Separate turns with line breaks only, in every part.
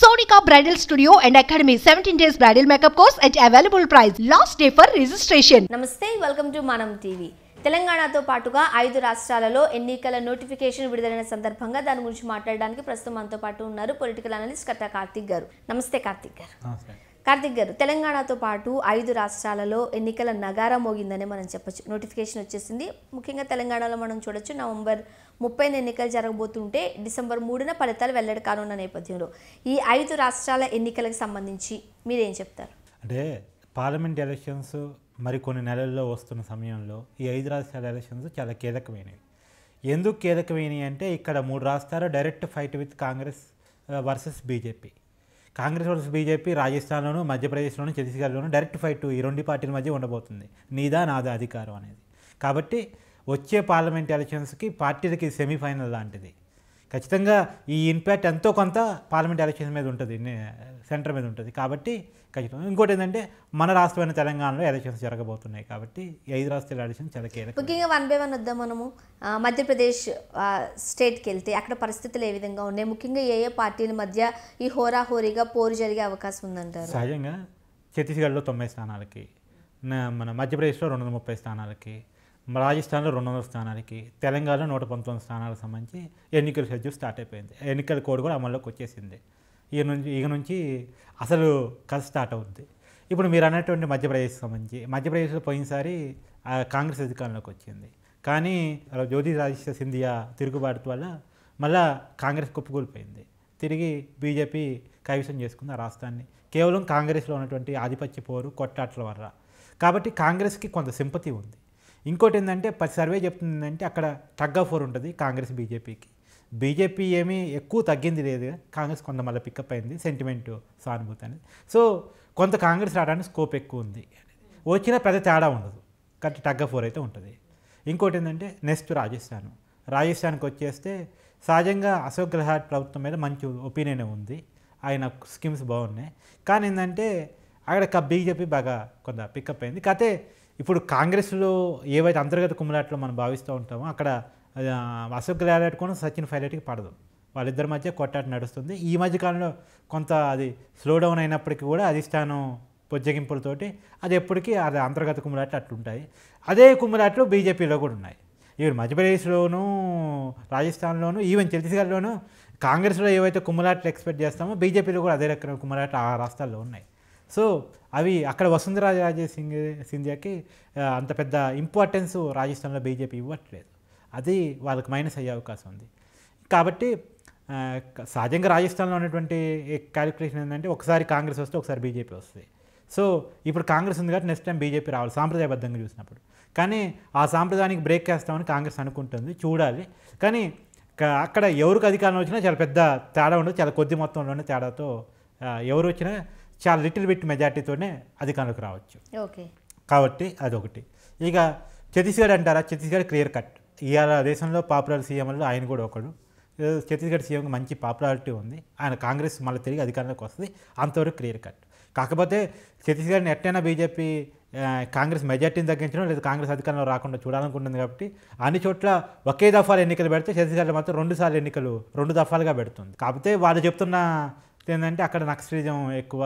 Sonika bridal studio and academy seventeen days bridal makeup course at available price last day for registration నమస్తే welcome to మనం TV తెలంగాణతో పాటుగా ఐదు రాష్ట్రాలలో ఎన్నికల నోటిఫికేషన్ విడుదలైన సందర్భంగా దాని గురించి మాట్లాడడానికి ప్రస్తుతం మనతో పాటు ఉన్నారు పొలిటికల్ అనలిస్ట్ కథ కార్తిక్ గారు నమస్తే కార్తిక్ గారు కార్తిక్ గారు తెలంగాణతో పాటు ఐదు రాష్ట్రాలలో ఎన్నికల నగారం మోగిందనే మనం చెప్పొచ్చు నోటిఫికేషన్ వచ్చేసింది ముఖ్యంగా తెలంగాణలో మనం చూడొచ్చు నవంబర్ ముప్పై ఎన్నికలు జరగబోతుంటే డిసెంబర్ మూడున ఫలితాలు వెల్లడి కానున్న నేపథ్యంలో ఈ ఐదు రాష్ట్రాల ఎన్నికలకు సంబంధించి మీరేం చెప్తారు
అంటే పార్లమెంట్ ఎలక్షన్స్ మరి కొన్ని నెలల్లో వస్తున్న సమయంలో ఈ ఐదు రాష్ట్రాల ఎలక్షన్స్ చాలా కీలకమైనవి ఎందుకు కీలకమైనవి అంటే ఇక్కడ మూడు రాష్ట్రాలు direct fight with Congress versus BJP Congress versus BJP రాజస్థాన్లోను మధ్యప్రదేశ్లోను ఛత్తీస్గఢ్లోను డైరెక్ట్ ఫైట్ ఈ రెండు పార్టీల మధ్య ఉండబోతుంది నీదా నాదా అధికారం అనేది కాబట్టి వచ్చే పార్లమెంట్ ఎలక్షన్స్కి పార్టీలకి సెమీఫైనల్ లాంటిది ఖచ్చితంగా ఈ ఇంపాక్ట్ ఎంతో కొంత పార్లమెంట్ ఎలక్షన్స్ మీద ఉంటుంది సెంటర్ మీద ఉంటుంది కాబట్టి ఖచ్చితంగా ఇంకోటి ఏంటంటే మన రాష్ట్రమైన తెలంగాణలో ఎలక్షన్స్ జరగబోతున్నాయి కాబట్టి ఐదు రాష్ట్రాల ఎలక్షన్స్ చాలా
ముఖ్యంగా వన్ బై వన్ వద్దాం మనము మధ్యప్రదేశ్ స్టేట్కి వెళ్తే అక్కడ పరిస్థితులు ఏ విధంగా ఉన్నాయి ముఖ్యంగా ఏ ఏ పార్టీల మధ్య ఈ హోరాహోరీగా పోరు జరిగే అవకాశం ఉందంటారు సహజంగా
ఛత్తీస్గఢ్లో తొంభై స్థానాలకి మన మధ్యప్రదేశ్లో రెండు వందల ముప్పై స్థానాలకి రాజస్థాన్లో రెండు వందల స్థానాలకి తెలంగాణలో నూట పంతొమ్మిది స్థానాలకు సంబంధించి ఎన్నికల షెడ్యూల్ స్టార్ట్ అయిపోయింది ఎన్నికల కోడ్ కూడా అమల్లోకి వచ్చేసింది ఈ నుంచి ఈ నుంచి అసలు కథ స్టార్ట్ అవుతుంది ఇప్పుడు మీరు అన్నటువంటి మధ్యప్రదేశ్ సంబంధించి మధ్యప్రదేశ్లో పోయినసారి కాంగ్రెస్ అధికారంలోకి వచ్చింది కానీ జ్యోతిష్ రాజేశ్వర సింధియా తిరుగుబాటు వల్ల మళ్ళా కాంగ్రెస్ కుప్పకూలిపోయింది తిరిగి బీజేపీ కైవసం చేసుకుంది ఆ రాష్ట్రాన్ని కేవలం కాంగ్రెస్లో ఉన్నటువంటి ఆధిపత్య పోరు కొట్లాట్ల వల్ల కాబట్టి కాంగ్రెస్కి కొంత సింపతి ఉంది ఇంకోటి ఏంటంటే పది సర్వే చెప్తుందంటే అక్కడ టగ్ ఆఫ్ ఉంటుంది కాంగ్రెస్ బీజేపీకి బీజేపీ ఏమీ ఎక్కువ తగ్గింది లేదు కాంగ్రెస్ కొంత మళ్ళీ పికప్ అయింది సెంటిమెంట్ సానుభూతి అనేది సో కొంత కాంగ్రెస్ రావడానికి స్కోప్ ఎక్కువ ఉంది వచ్చినా పెద్ద తేడా ఉండదు కరెక్ట్ టగ్గ ఫోర్ అయితే ఉంటుంది ఇంకోటి ఏంటంటే నెక్స్ట్ రాజస్థాన్ రాజస్థాన్కి వచ్చేస్తే సహజంగా అశోక్ గెహ్లాట్ ప్రభుత్వం మీద మంచి ఒపీనియన్ ఉంది ఆయన స్కీమ్స్ బాగున్నాయి కానీ ఏంటంటే అక్కడ బీజేపీ బాగా కొంత పికప్ అయింది కాకపోతే ఇప్పుడు కాంగ్రెస్లో ఏవైతే అంతర్గత కుమ్మలాట్లో మనం భావిస్తూ ఉంటామో అక్కడ అశోక్ గెహ్లాట్ కూడా సచిన్ పైలట్కి పడదు వాళ్ళిద్దరి మధ్య కొట్టాట నడుస్తుంది ఈ మధ్య కాలంలో కొంత అది స్లో డౌన్ అయినప్పటికీ కూడా అధిష్టానం పొజ్జగింపులతోటి అది ఎప్పటికీ అది అంతర్గత కుమ్మలాట్లు అట్లుంటాయి అదే కుమ్మలాట్లు బీజేపీలో కూడా ఉన్నాయి ఈవెన్ మధ్యప్రదేశ్లోనూ రాజస్థాన్లోనూ ఈవెన్ ఛత్తీస్గఢ్లోను కాంగ్రెస్లో ఏవైతే కుమ్మలాట్లు ఎక్స్పెక్ట్ చేస్తామో బీజేపీలో కూడా అదే రకమైన కుమ్మలాట్లు ఆ రాష్ట్రాల్లో ఉన్నాయి సో అవి అక్కడ వసుంధరా రాజే సింగ్ సింధియాకి అంత పెద్ద ఇంపార్టెన్స్ రాజస్థాన్లో బీజేపీ ఇవ్వట్లేదు అది వాళ్ళకి మైనస్ అయ్యే అవకాశం ఉంది కాబట్టి సహజంగా రాజస్థాన్లో ఉన్నటువంటి క్యాలిక్యులేషన్ ఏంటంటే ఒకసారి కాంగ్రెస్ వస్తే ఒకసారి బీజేపీ వస్తుంది సో ఇప్పుడు కాంగ్రెస్ ఉంది కాబట్టి నెక్స్ట్ టైం బీజేపీ రావాలి సాంప్రదాయబద్ధంగా చూసినప్పుడు కానీ ఆ సాంప్రదాయానికి బ్రేక్ వేస్తామని కాంగ్రెస్ అనుకుంటుంది చూడాలి కానీ అక్కడ ఎవరికి అధికారం వచ్చినా చాలా పెద్ద తేడా ఉండదు చాలా కొద్ది ఉన్న తేడాతో ఎవరు వచ్చినా చాలా లిటిల్ బిట్ మెజార్టీతోనే అధికారంలోకి రావచ్చు ఓకే కాబట్టి అదొకటి ఇక ఛత్తీస్గఢ్ అంటారా ఛత్తీస్గఢ్ క్లియర్ కట్ ఇవాళ దేశంలో పాపులర్ సీఎంలో ఆయన కూడా ఒకడు ఛత్తీస్గఢ్ సీఎంకి మంచి పాపులారిటీ ఉంది ఆయన కాంగ్రెస్ మళ్ళీ తిరిగి అధికారంలోకి వస్తుంది అంతవరకు క్లియర్ కట్ కాకపోతే ఛత్తీస్గఢ్ని ఎట్టైనా బీజేపీ కాంగ్రెస్ మెజార్టీని తగ్గించడం లేదా కాంగ్రెస్ అధికారంలో రాకుండా చూడాలనుకుంటుంది కాబట్టి అన్ని చోట్ల ఒకే దఫాలు ఎన్నికలు పెడితే ఛత్తీస్గఢ్లో మాత్రం రెండు సార్లు ఎన్నికలు రెండు దఫాలుగా పెడుతుంది కాకపోతే వాళ్ళు చెప్తున్న ఏంటంటే అక్కడ నక్సలిజం ఎక్కువ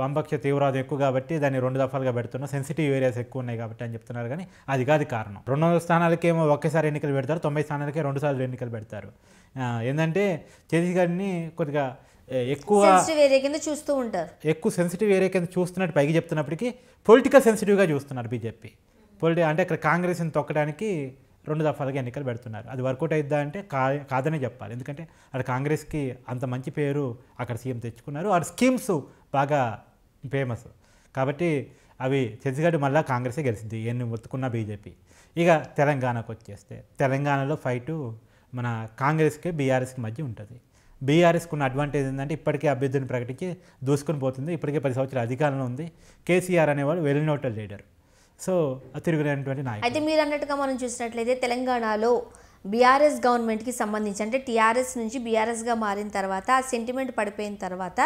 వంపక్ష తీవ్రవాదం ఎక్కువ కాబట్టి దాన్ని రెండు దఫాలుగా పెడుతున్నాం సెన్సిటివ్ ఏరియాస్ ఎక్కువ ఉన్నాయి కాబట్టి అని చెప్తున్నారు కానీ అది కాదు కారణం రెండు వందల స్థానాలకేమో ఒకేసారి ఎన్నికలు పెడతారు తొంభై స్థానాలకే రెండు సార్లు ఎన్నికలు పెడతారు ఏంటంటే జగదీష్ గారిని కొద్దిగా ఎక్కువ
ఏరియా కింద చూస్తూ ఉంటారు
ఎక్కువ సెన్సిటివ్ ఏరియా కింద చూస్తున్నట్టు పైకి చెప్తున్నప్పటికీ పొలిటికల్ సెన్సిటివ్గా చూస్తున్నారు బీజేపీ పొలిటి అంటే అక్కడ కాంగ్రెస్ని తొక్కడానికి రెండు దఫాలుగా ఎన్నికలు పెడుతున్నారు అది వర్కౌట్ అయిద్దా అంటే కా కాదనే చెప్పాలి ఎందుకంటే అక్కడ కాంగ్రెస్కి అంత మంచి పేరు అక్కడ సీఎం తెచ్చుకున్నారు ఆ స్కీమ్స్ బాగా ఫేమస్ కాబట్టి అవి చత్తీస్గఢ్ మళ్ళీ కాంగ్రెసే గెలిచింది ఎన్ని ఒత్తుకున్న బీజేపీ ఇక తెలంగాణకు వచ్చేస్తే తెలంగాణలో ఫైటు మన కాంగ్రెస్కి బీఆర్ఎస్కి మధ్య ఉంటుంది బీఆర్ఎస్కి ఉన్న అడ్వాంటేజ్ ఏంటంటే ఇప్పటికే అభ్యర్థిని ప్రకటించి దూసుకొని పోతుంది ఇప్పటికే పది సంవత్సరాల అధికారంలో ఉంది కేసీఆర్ అనేవాడు నోటల్ లీడర్ సో తిరుగులేనటువంటి నాయకులు అయితే
మీరు అన్నట్టుగా మనం చూసినట్లయితే తెలంగాణలో బీఆర్ఎస్ గవర్నమెంట్కి సంబంధించి అంటే టీఆర్ఎస్ నుంచి బీఆర్ఎస్గా మారిన తర్వాత ఆ సెంటిమెంట్ పడిపోయిన తర్వాత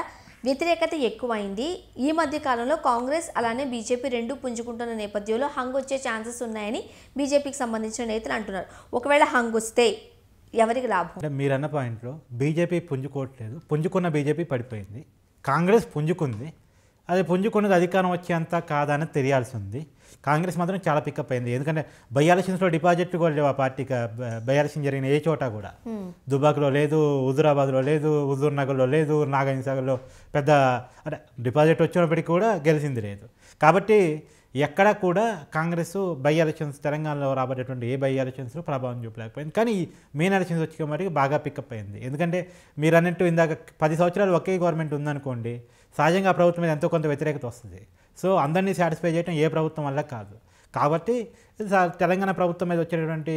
వ్యతిరేకత ఎక్కువైంది ఈ మధ్య కాలంలో కాంగ్రెస్ అలానే బీజేపీ రెండు పుంజుకుంటున్న నేపథ్యంలో హంగ్ వచ్చే ఛాన్సెస్ ఉన్నాయని బీజేపీకి సంబంధించిన నేతలు అంటున్నారు ఒకవేళ హంగ్ వస్తే ఎవరికి లాభం
అంటే మీరన్న పాయింట్లో బీజేపీ పుంజుకోవట్లేదు పుంజుకున్న బీజేపీ పడిపోయింది కాంగ్రెస్ పుంజుకుంది అది పుంజుకున్నది అధికారం వచ్చేంత కాదని తెలియాల్సి ఉంది కాంగ్రెస్ మాత్రం చాలా పికప్ అయింది ఎందుకంటే బై ఎలక్షన్స్లో డిపాజిట్ కూడా లేవు ఆ పార్టీకి బయాలసిన్ జరిగిన ఏ చోట కూడా దుబాక్లో లేదు హుజురాబాద్లో లేదు హుజూర్ నగర్లో లేదు నాగాయిసాగర్లో పెద్ద అంటే డిపాజిట్ వచ్చినప్పటికీ కూడా గెలిచింది లేదు కాబట్టి ఎక్కడా కూడా కాంగ్రెస్ బై ఎలక్షన్స్ తెలంగాణలో రాబడేటువంటి ఏ బై ఎలక్షన్స్లో ప్రభావం చూపలేకపోయింది కానీ మెయిన్ ఎలక్షన్స్ వచ్చే మరి బాగా పికప్ అయింది ఎందుకంటే మీరు అన్నట్టు ఇందాక పది సంవత్సరాలు ఒకే గవర్నమెంట్ ఉందనుకోండి సహజంగా ఆ ప్రభుత్వం మీద ఎంతో కొంత వ్యతిరేకత వస్తుంది సో అందరినీ సాటిస్ఫై చేయడం ఏ ప్రభుత్వం వల్ల కాదు కాబట్టి తెలంగాణ ప్రభుత్వం మీద వచ్చేటువంటి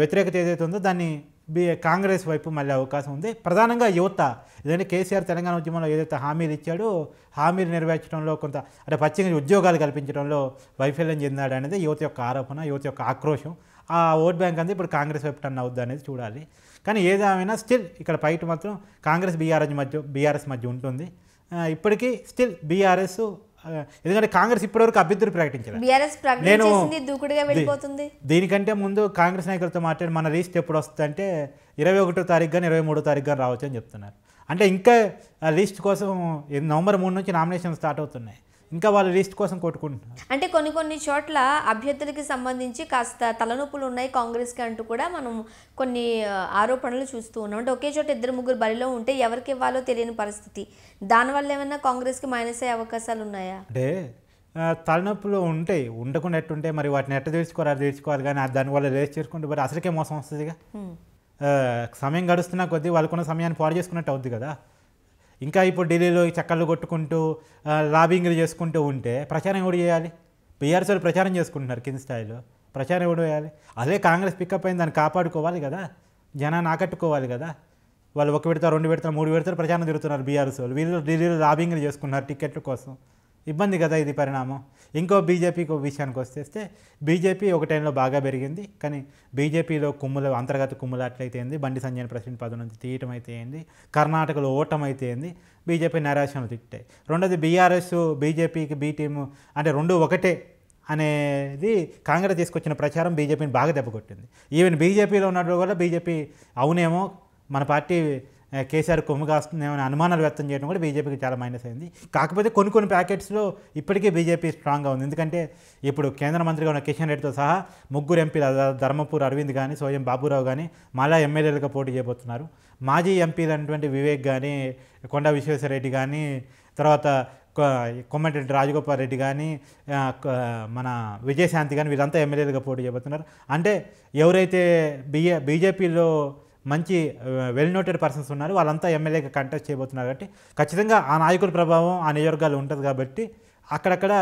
వ్యతిరేకత ఏదైతే ఉందో దాన్ని బి కాంగ్రెస్ వైపు మళ్ళీ అవకాశం ఉంది ప్రధానంగా యువత ఏదైనా కేసీఆర్ తెలంగాణ ఉద్యమంలో ఏదైతే హామీలు ఇచ్చాడో హామీలు నెరవేర్చడంలో కొంత అంటే పశ్చిమ ఉద్యోగాలు కల్పించడంలో వైఫల్యం చెందాడు అనేది యువత యొక్క ఆరోపణ యువత యొక్క ఆక్రోషం ఆ ఓట్ బ్యాంక్ అంతా ఇప్పుడు కాంగ్రెస్ వైపు టన్ అవుద్ది అనేది చూడాలి కానీ ఏదేమైనా స్టిల్ ఇక్కడ పైట మాత్రం కాంగ్రెస్ బీఆర్ఎస్ మధ్య బీఆర్ఎస్ మధ్య ఉంటుంది ఇప్పటికీ స్టిల్ బీఆర్ఎస్ ఎందుకంటే కాంగ్రెస్ ఇప్పటివరకు అభ్యర్థులు ప్రకటించారు నేను దీనికంటే ముందు కాంగ్రెస్ నాయకులతో మాట్లాడి మన లిస్ట్ ఎప్పుడు వస్తుంది అంటే ఇరవై ఒకటో తారీఖు కానీ ఇరవై మూడో తారీఖు కానీ రావచ్చు అని చెప్తున్నారు అంటే ఇంకా లిస్ట్ కోసం నవంబర్ మూడు నుంచి నామినేషన్ స్టార్ట్ అవుతున్నాయి ఇంకా వాళ్ళు లిస్ట్ కోసం కొట్టుకుంటున్నారు
అంటే కొన్ని కొన్ని చోట్ల అభ్యర్థులకి సంబంధించి కాస్త తలనొప్పులు ఉన్నాయి కాంగ్రెస్కి అంటూ కూడా మనం కొన్ని ఆరోపణలు చూస్తూ ఉన్నాం అంటే ఒకే చోట ఇద్దరు ముగ్గురు బరిలో ఉంటే ఎవరికి ఇవ్వాలో తెలియని పరిస్థితి దానివల్ల ఏమైనా కాంగ్రెస్కి మైనస్ అయ్యే అవకాశాలు ఉన్నాయా
అంటే తలనొప్పులు ఉంటాయి ఉండకుండా ఎట్టుంటే మరి వాటిని ఎట్ట తెలుసుకోవాలి అది తెలుసుకోరు కానీ దానివల్ల రేస్ చేసుకుంటే మరి అసలుకే మోసం వస్తుందిగా సమయం గడుస్తున్నా కొద్దీ వాళ్ళకున్న సమయాన్ని పాడు చేసుకున్నట్టు అవుద్ది కదా ఇంకా ఇప్పుడు ఢిల్లీలో చక్కర్లు కొట్టుకుంటూ లాబింగ్లు చేసుకుంటూ ఉంటే ప్రచారం కూడా చేయాలి బీఆర్ఎస్ ప్రచారం చేసుకుంటున్నారు కింది స్థాయిలో ప్రచారం కూడా చేయాలి అదే కాంగ్రెస్ పికప్ అయింది దాన్ని కాపాడుకోవాలి కదా జనాన్ని ఆకట్టుకోవాలి కదా వాళ్ళు ఒక పెడతారు రెండు పెడతారు మూడు పెడతారు ప్రచారం తిరుగుతున్నారు బీఆర్ఎస్ వాళ్ళు వీళ్ళు ఢిల్లీలో లాబింగ్లు చేసుకున్నారు టికెట్ల కోసం ఇబ్బంది కదా ఇది పరిణామం ఇంకో బీజేపీకి విషయానికి వస్తేస్తే బీజేపీ ఒక టైంలో బాగా పెరిగింది కానీ బీజేపీలో కుమ్ముల అంతర్గత కుమ్ములు ఏంది బండి సంజయ్ ప్రెసిడెంట్ పదవి నుంచి తీయటం ఏంది కర్ణాటకలో ఓటం ఏంది బీజేపీ నిరాశను తిట్టాయి రెండోది బీఆర్ఎస్ బీజేపీకి బీటీఎం అంటే రెండు ఒకటే అనేది కాంగ్రెస్ తీసుకొచ్చిన ప్రచారం బీజేపీని బాగా దెబ్బకొట్టింది ఈవెన్ బీజేపీలో ఉన్నట్టు కూడా బీజేపీ అవునేమో మన పార్టీ కేసీఆర్ కొమ్ము కాస్తుందేమని అనుమానాలు వ్యక్తం చేయడం కూడా బీజేపీకి చాలా మైనస్ అయింది కాకపోతే కొన్ని కొన్ని ప్యాకెట్స్లో ఇప్పటికీ బీజేపీ స్ట్రాంగ్గా ఉంది ఎందుకంటే ఇప్పుడు కేంద్ర మంత్రిగా ఉన్న కిషన్ రెడ్డితో సహా ముగ్గురు ఎంపీలు ధర్మపూర్ అరవింద్ కానీ సోయం బాబురావు కానీ మళ్ళా ఎమ్మెల్యేలుగా పోటీ చేయబోతున్నారు మాజీ ఎంపీలు అనేటువంటి వివేక్ కానీ కొండ విశ్వేశ్వరరెడ్డి కానీ తర్వాత కొమ్మటిరెడ్డి రాజగోపాల్ రెడ్డి కానీ మన విజయశాంతి కానీ వీళ్ళంతా ఎమ్మెల్యేలుగా పోటీ చేయబోతున్నారు అంటే ఎవరైతే బిఏ బీజేపీలో మంచి వెల్ నోటెడ్ పర్సన్స్ ఉన్నారు వాళ్ళంతా ఎమ్మెల్యేగా కంటెస్ట్ చేయబోతున్నారు కాబట్టి ఖచ్చితంగా ఆ నాయకుల ప్రభావం ఆ నియోజకవర్గాలు ఉంటుంది కాబట్టి అక్కడక్కడ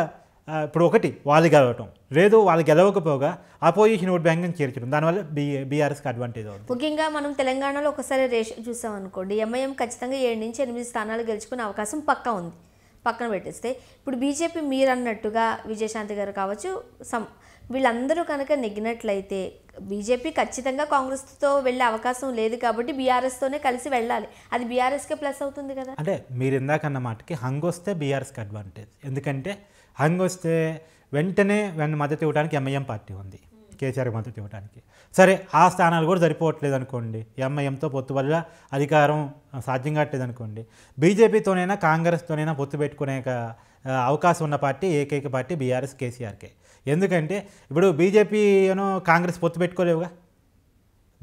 ఇప్పుడు ఒకటి వాళ్ళు గెలవటం లేదు వాళ్ళు గెలవకపోగా అపోజిషన్ ఓట్ బ్యాంక్ చేర్చడం దానివల్ల బీ బీఆర్ఎస్కి అడ్వాంటేజ్ అవుతుంది
ముఖ్యంగా మనం తెలంగాణలో ఒకసారి రేషన్ చూసాం అనుకోండి ఎంఐఎం ఖచ్చితంగా ఏడు నుంచి ఎనిమిది స్థానాలు గెలుచుకునే అవకాశం పక్కా ఉంది పక్కన పెట్టేస్తే ఇప్పుడు బీజేపీ మీరు అన్నట్టుగా విజయశాంతి గారు కావచ్చు సమ్ వీళ్ళందరూ కనుక నెగ్గినట్లయితే బీజేపీ ఖచ్చితంగా కాంగ్రెస్తో వెళ్ళే అవకాశం లేదు కాబట్టి బీఆర్ఎస్తోనే కలిసి వెళ్ళాలి అది బీఆర్ఎస్కే ప్లస్ అవుతుంది కదా అంటే
మీరు ఇందాక అన్న మాటకి హంగ్ వస్తే బీఆర్ఎస్కి అడ్వాంటేజ్ ఎందుకంటే హంగ్ వస్తే వెంటనే వెన్న మద్దతు ఇవ్వడానికి ఎంఐఎం పార్టీ ఉంది కేసీఆర్కి మద్దతు ఇవ్వడానికి సరే ఆ స్థానాలు కూడా సరిపోవట్లేదు అనుకోండి ఎంఐఎంతో పొత్తు వల్ల అధికారం సాధ్యం కావట్లేదు అనుకోండి బీజేపీతోనైనా కాంగ్రెస్తోనైనా పొత్తు పెట్టుకునే అవకాశం ఉన్న పార్టీ ఏకైక పార్టీ బీఆర్ఎస్ కేసీఆర్కే ఎందుకంటే ఇప్పుడు బీజేపీను కాంగ్రెస్ పొత్తు పెట్టుకోలేవుగా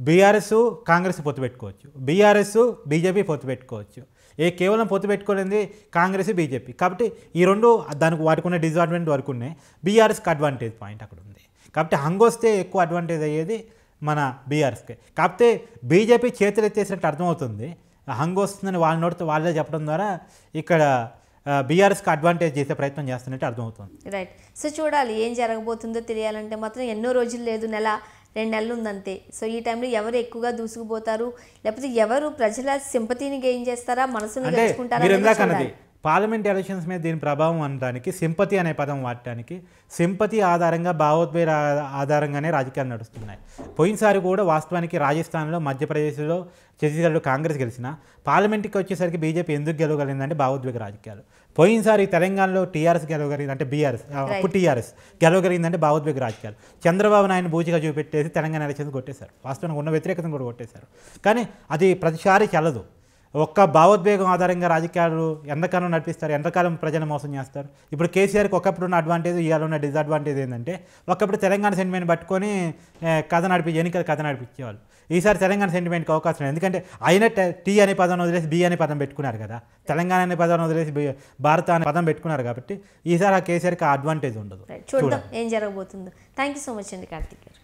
బీఆర్ఎస్ కాంగ్రెస్ పొత్తు పెట్టుకోవచ్చు బీఆర్ఎస్ బీజేపీ పొత్తు పెట్టుకోవచ్చు ఏ కేవలం పొత్తు పెట్టుకోలేంది కాంగ్రెస్ బీజేపీ కాబట్టి ఈ రెండు దానికి వాటికి ఉన్న డిసడ్వాంటేజ్ వరకు ఉన్నాయి బీఆర్ఎస్కి అడ్వాంటేజ్ పాయింట్ అక్కడ కాబట్టి వస్తే ఎక్కువ అడ్వాంటేజ్ అయ్యేది మన బీఆర్ఎస్కే కాకపోతే బీజేపీ చేతులు ఎత్తేసినట్టు అర్థమవుతుంది హంగ్ వస్తుందని వాళ్ళ నోటితో వాళ్ళే చెప్పడం ద్వారా ఇక్కడ బీఆర్ఎస్కి అడ్వాంటేజ్ చేసే ప్రయత్నం చేస్తున్నట్టు అర్థమవుతుంది
రైట్ సో చూడాలి ఏం జరగబోతుందో తెలియాలంటే మాత్రం ఎన్నో రోజులు లేదు నెల రెండు నెలలు ఉందంతే సో ఈ టైంలో ఎవరు ఎక్కువగా దూసుకుపోతారు లేకపోతే ఎవరు ప్రజల సింపతిని గెయిన్ చేస్తారా మనసును గెలుచుకుంటారా
పార్లమెంట్ ఎలక్షన్స్ మీద దీని ప్రభావం అనడానికి సింపతి అనే పదం వాడటానికి సింపతి ఆధారంగా భావోద్వేగ ఆధారంగానే రాజకీయాలు నడుస్తున్నాయి పోయినసారి కూడా వాస్తవానికి రాజస్థాన్లో మధ్యప్రదేశ్లో ఛత్తీస్గఢ్లో కాంగ్రెస్ గెలిచిన పార్లమెంట్కి వచ్చేసరికి బీజేపీ ఎందుకు గెలవగలిగిందంటే భావోద్వేగ రాజకీయాలు పోయినసారి తెలంగాణలో టీఆర్ఎస్ గెలవగలిగింది అంటే బీఆర్ఎస్ అప్పుడు టీఆర్ఎస్ గెలవగలిగిందంటే భావోద్వేగ రాజకీయాలు చంద్రబాబు నాయుడు బూజిగా చూపెట్టేసి తెలంగాణ ఎలక్షన్స్ కొట్టేశారు వాస్తవానికి ఉన్న వ్యతిరేకతను కూడా కొట్టేశారు కానీ అది ప్రతిసారి చల్లదు ఒక్క భావోద్వేగం ఆధారంగా రాజకీయాలు ఎంతకాలం నడిపిస్తారు ఎంతకాలం ప్రజలు మోసం చేస్తారు ఇప్పుడు కేసీఆర్కి ఒకప్పుడు ఉన్న అడ్వాంటేజ్ ఇవాళ ఉన్న డిసడ్వాంటేజ్ ఏంటంటే ఒకప్పుడు తెలంగాణ సెంటిమెంట్ పట్టుకొని కథ నడిపి ఎన్నికల కథ నడిపించేవాళ్ళు ఈసారి తెలంగాణ సెంటిమెంట్కి అవకాశం లేదు ఎందుకంటే ఆయన టీ అనే పదం వదిలేసి బి అనే పదం పెట్టుకున్నారు కదా తెలంగాణ అనే పదం వదిలేసి భారత అనే పదం పెట్టుకున్నారు కాబట్టి ఈసారి ఆ కేసీఆర్కి అడ్వాంటేజ్ ఉండదు
ఏం జరగబోతుందో థ్యాంక్ యూ సో మచ్ అండి కార్తీక్ గారు